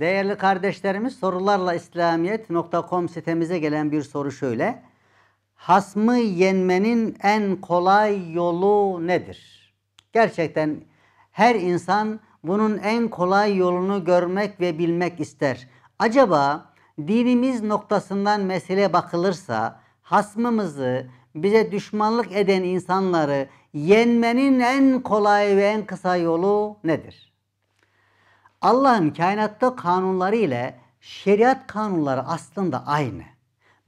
Değerli kardeşlerimiz sorularla İslamiyet.com sitemize gelen bir soru şöyle. Hasmı yenmenin en kolay yolu nedir? Gerçekten her insan bunun en kolay yolunu görmek ve bilmek ister. Acaba dinimiz noktasından mesele bakılırsa hasmımızı bize düşmanlık eden insanları yenmenin en kolay ve en kısa yolu nedir? Allah'ın kainatta kanunları ile şeriat kanunları aslında aynı.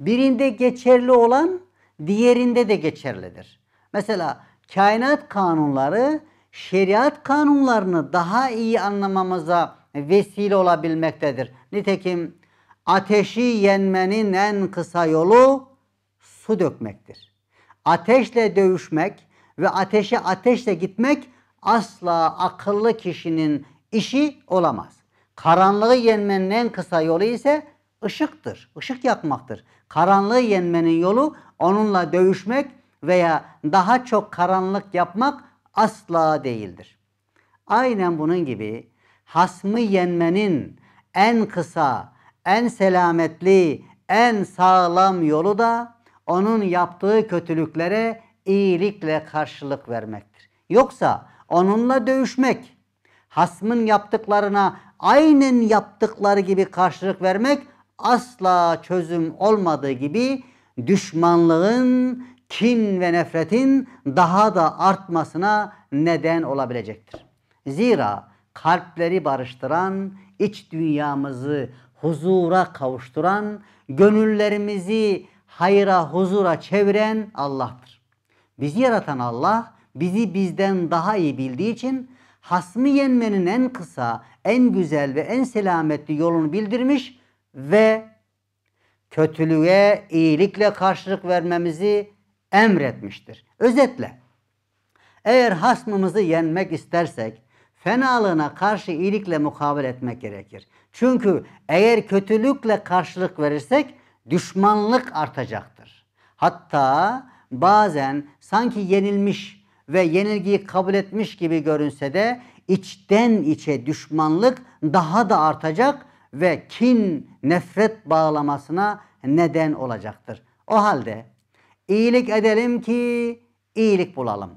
Birinde geçerli olan diğerinde de geçerlidir. Mesela kainat kanunları şeriat kanunlarını daha iyi anlamamıza vesile olabilmektedir. Nitekim ateşi yenmenin en kısa yolu su dökmektir. Ateşle dövüşmek ve ateşe ateşle gitmek asla akıllı kişinin işi olamaz. Karanlığı yenmenin en kısa yolu ise ışıktır. Işık yakmaktır. Karanlığı yenmenin yolu onunla dövüşmek veya daha çok karanlık yapmak asla değildir. Aynen bunun gibi hasmı yenmenin en kısa, en selametli, en sağlam yolu da onun yaptığı kötülüklere iyilikle karşılık vermektir. Yoksa onunla dövüşmek, hasmın yaptıklarına aynen yaptıkları gibi karşılık vermek asla çözüm olmadığı gibi düşmanlığın, kin ve nefretin daha da artmasına neden olabilecektir. Zira kalpleri barıştıran, iç dünyamızı huzura kavuşturan, gönüllerimizi hayra, huzura çeviren Allah'tır. Bizi yaratan Allah bizi bizden daha iyi bildiği için hasmı yenmenin en kısa, en güzel ve en selametli yolunu bildirmiş ve kötülüğe iyilikle karşılık vermemizi emretmiştir. Özetle, eğer hasmımızı yenmek istersek, fenalığına karşı iyilikle mukabele etmek gerekir. Çünkü eğer kötülükle karşılık verirsek, düşmanlık artacaktır. Hatta bazen sanki yenilmiş ve yenilgiyi kabul etmiş gibi görünse de içten içe düşmanlık daha da artacak ve kin, nefret bağlamasına neden olacaktır. O halde iyilik edelim ki iyilik bulalım.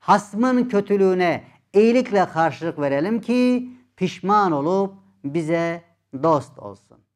Hasmın kötülüğüne iyilikle karşılık verelim ki pişman olup bize dost olsun.